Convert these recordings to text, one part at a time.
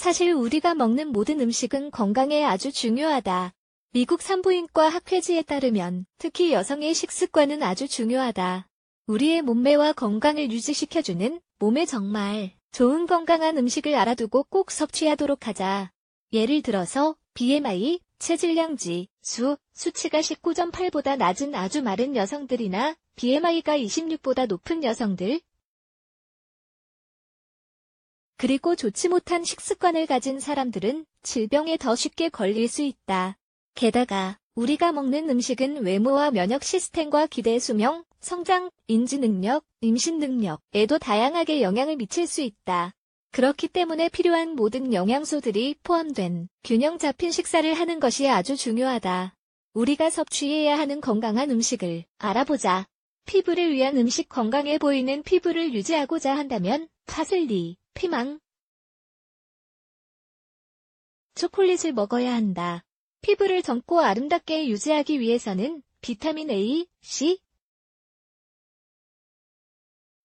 사실 우리가 먹는 모든 음식은 건강에 아주 중요하다. 미국 산부인과 학회지에 따르면 특히 여성의 식습관은 아주 중요하다. 우리의 몸매와 건강을 유지시켜주는 몸에 정말 좋은 건강한 음식을 알아두고 꼭 섭취하도록 하자. 예를 들어서 BMI, 체질량지, 수, 수치가 19.8보다 낮은 아주 마른 여성들이나 BMI가 26보다 높은 여성들, 그리고 좋지 못한 식습관을 가진 사람들은 질병에 더 쉽게 걸릴 수 있다. 게다가 우리가 먹는 음식은 외모와 면역 시스템과 기대 수명, 성장, 인지 능력, 임신 능력에도 다양하게 영향을 미칠 수 있다. 그렇기 때문에 필요한 모든 영양소들이 포함된 균형 잡힌 식사를 하는 것이 아주 중요하다. 우리가 섭취해야 하는 건강한 음식을 알아보자. 피부를 위한 음식 건강해 보이는 피부를 유지하고자 한다면 파슬리, 피망 초콜릿을 먹어야 한다. 피부를 젊고 아름답게 유지하기 위해서는 비타민 A, C,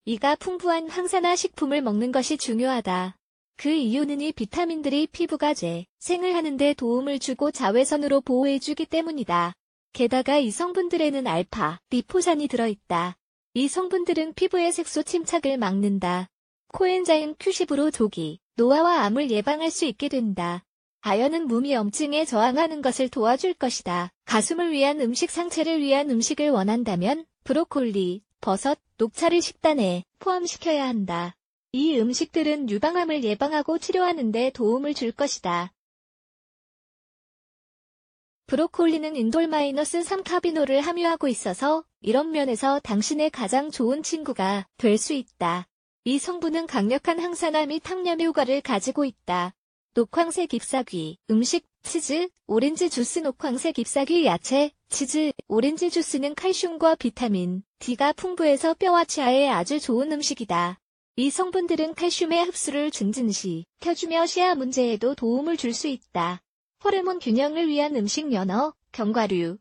e 가 풍부한 항산화 식품을 먹는 것이 중요하다. 그 이유는 이 비타민들이 피부가 재생을 하는데 도움을 주고 자외선으로 보호해주기 때문이다. 게다가 이 성분들에는 알파, 리포산이 들어있다. 이 성분들은 피부의 색소 침착을 막는다. 코엔자임 Q10으로 조기, 노화와 암을 예방할 수 있게 된다. 아연은 무미 염증에 저항하는 것을 도와줄 것이다. 가슴을 위한 음식 상체를 위한 음식을 원한다면 브로콜리, 버섯, 녹차를 식단에 포함시켜야 한다. 이 음식들은 유방암을 예방하고 치료하는 데 도움을 줄 것이다. 브로콜리는 인돌마이너스 3카비노를 함유하고 있어서 이런 면에서 당신의 가장 좋은 친구가 될 수 있다. 이 성분은 강력한 항산화 및 항염 효과를 가지고 있다. 녹황새 잎사귀, 음식, 치즈, 오렌지 주스 녹황새 잎사귀 야채, 치즈, 오렌지 주스는 칼슘과 비타민 D가 풍부해서 뼈와 치아에 아주 좋은 음식이다. 이 성분들은 칼슘의 흡수를 증진시 켜주며 시야 문제에도 도움을 줄 수 있다. 호르몬 균형을 위한 음식 연어, 견과류,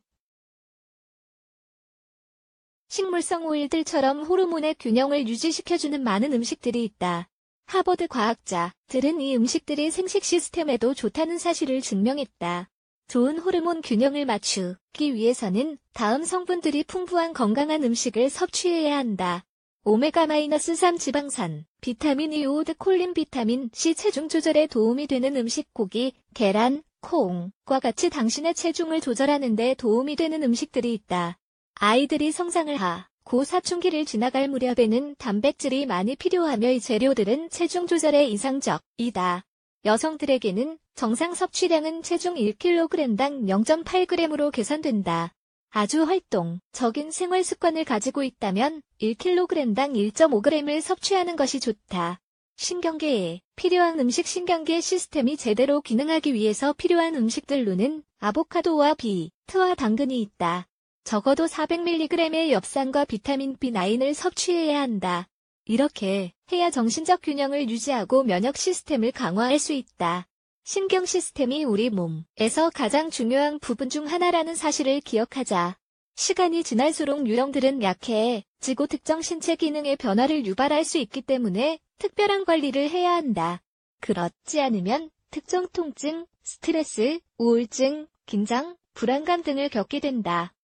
식물성 오일들처럼 호르몬의 균형을 유지시켜주는 많은 음식들이 있다. 하버드 과학자들은 이 음식들이 생식 시스템에도 좋다는 사실을 증명했다. 좋은 호르몬 균형을 맞추기 위해서는 다음 성분들이 풍부한 건강한 음식을 섭취해야 한다. 오메가-3 지방산, 비타민 E, 오드 콜린 비타민 C 체중 조절에 도움이 되는 음식 고기, 계란, 콩과 같이 당신의 체중을 조절하는 데 도움이 되는 음식들이 있다. 아이들이 성장을 하, 고 사춘기를 지나갈 무렵에는 단백질이 많이 필요하며 이 재료들은 체중 조절에 이상적이다. 여성들에게는 정상 섭취량은 체중 1kg당 0.8g으로 계산된다. 아주 활동적인 생활 습관을 가지고 있다면 1kg당 1.5g을 섭취하는 것이 좋다. 신경계에 필요한 음식 신경계 시스템이 제대로 기능하기 위해서 필요한 음식들로는 아보카도와 비트와 당근이 있다. 적어도 400mg의 엽산과 비타민 B9을 섭취해야 한다. 이렇게 해야 정신적 균형을 유지하고 면역 시스템을 강화할 수 있다. 신경 시스템이 우리 몸에서 가장 중요한 부분 중 하나라는 사실을 기억하자. 시간이 지날수록 유형들은 약해지고 특정 신체 기능의 변화를 유발할 수 있기 때문에 특별한 관리를 해야 한다. 그렇지 않으면 특정 통증, 스트레스, 우울증, 긴장, 불안감 등을 겪게 된다.